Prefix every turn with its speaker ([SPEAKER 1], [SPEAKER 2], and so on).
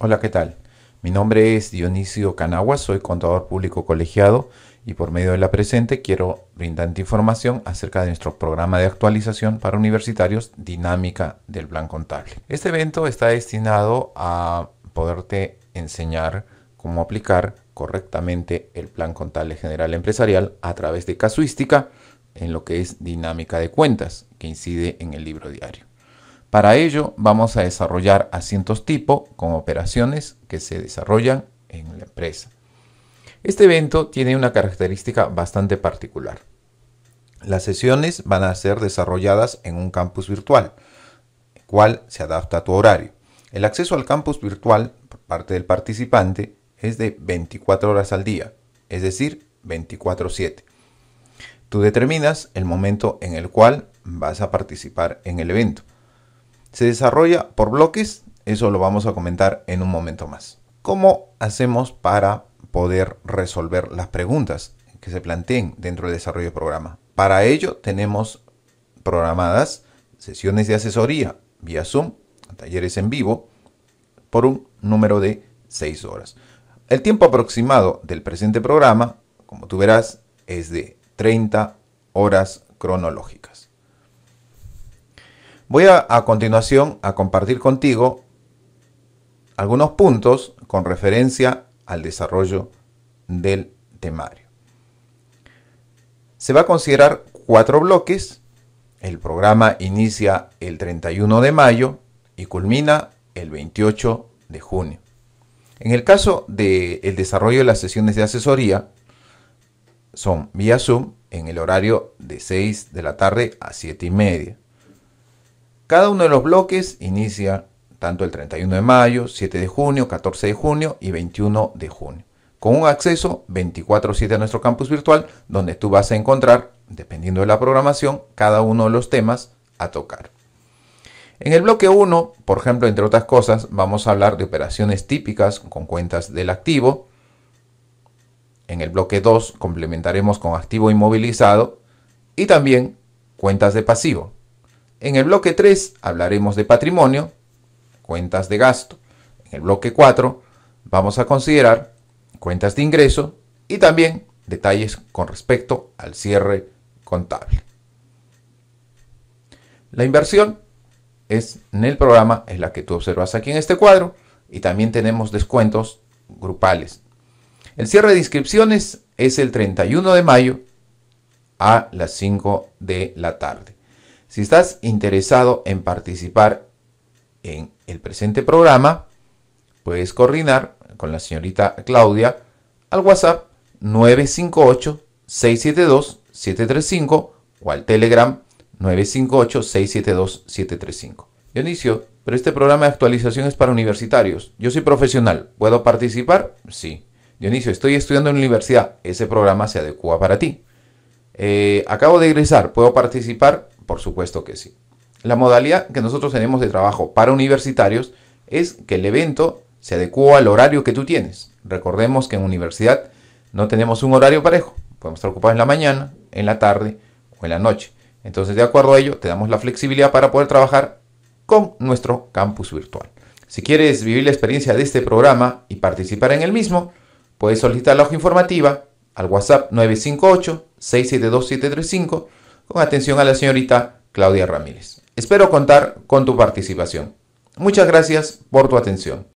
[SPEAKER 1] Hola, ¿qué tal? Mi nombre es Dionisio Canagua, soy contador público colegiado y por medio de la presente quiero brindarte información acerca de nuestro programa de actualización para universitarios Dinámica del Plan Contable. Este evento está destinado a poderte enseñar cómo aplicar correctamente el Plan Contable General Empresarial a través de casuística en lo que es dinámica de cuentas que incide en el libro diario. Para ello vamos a desarrollar asientos tipo con operaciones que se desarrollan en la empresa. Este evento tiene una característica bastante particular. Las sesiones van a ser desarrolladas en un campus virtual, el cual se adapta a tu horario. El acceso al campus virtual por parte del participante es de 24 horas al día, es decir, 24/7. Tú determinas el momento en el cual vas a participar en el evento. Se desarrolla por bloques, eso lo vamos a comentar en un momento más. ¿Cómo hacemos para poder resolver las preguntas que se planteen dentro del desarrollo del programa? Para ello tenemos programadas sesiones de asesoría vía Zoom, talleres en vivo, por un número de 6 horas. El tiempo aproximado del presente programa, como tú verás, es de 30 horas cronológicas. Voy a, continuación a compartir contigo algunos puntos con referencia al desarrollo del temario. Se va a considerar cuatro bloques. El programa inicia el 31 de mayo y culmina el 28 de junio. En el caso del desarrollo de las sesiones de asesoría, son vía Zoom en el horario de 6 de la tarde a 7 y media. Cada uno de los bloques inicia tanto el 31 de mayo, 7 de junio, 14 de junio y 21 de junio. Con un acceso 24/7 a nuestro campus virtual, donde tú vas a encontrar, dependiendo de la programación, cada uno de los temas a tocar. En el bloque 1, por ejemplo, entre otras cosas, vamos a hablar de operaciones típicas con cuentas del activo. En el bloque 2 complementaremos con activo inmovilizado y también cuentas de pasivo. En el bloque 3 hablaremos de patrimonio, cuentas de gasto. En el bloque 4 vamos a considerar cuentas de ingreso y también detalles con respecto al cierre contable. La inversión es en el programa, es la que tú observas aquí en este cuadro y también tenemos descuentos grupales. El cierre de inscripciones es el 31 de mayo a las 5 de la tarde. Si estás interesado en participar en el presente programa, puedes coordinar con la señorita Claudia al WhatsApp 958-672-735 o al Telegram 958-672-735. Dionisio, pero este programa de actualización es para universitarios. Yo soy profesional. ¿Puedo participar? Sí. Dionisio, estoy estudiando en la universidad. Ese programa se adecua para ti. Eh, acabo de ingresar. ¿Puedo participar? Por supuesto que sí. La modalidad que nosotros tenemos de trabajo para universitarios es que el evento se adecua al horario que tú tienes. Recordemos que en universidad no tenemos un horario parejo. Podemos estar ocupados en la mañana, en la tarde o en la noche. Entonces, de acuerdo a ello, te damos la flexibilidad para poder trabajar con nuestro campus virtual. Si quieres vivir la experiencia de este programa y participar en el mismo, puedes solicitar la hoja informativa al WhatsApp 958 672 735 con atención a la señorita Claudia Ramírez. Espero contar con tu participación. Muchas gracias por tu atención.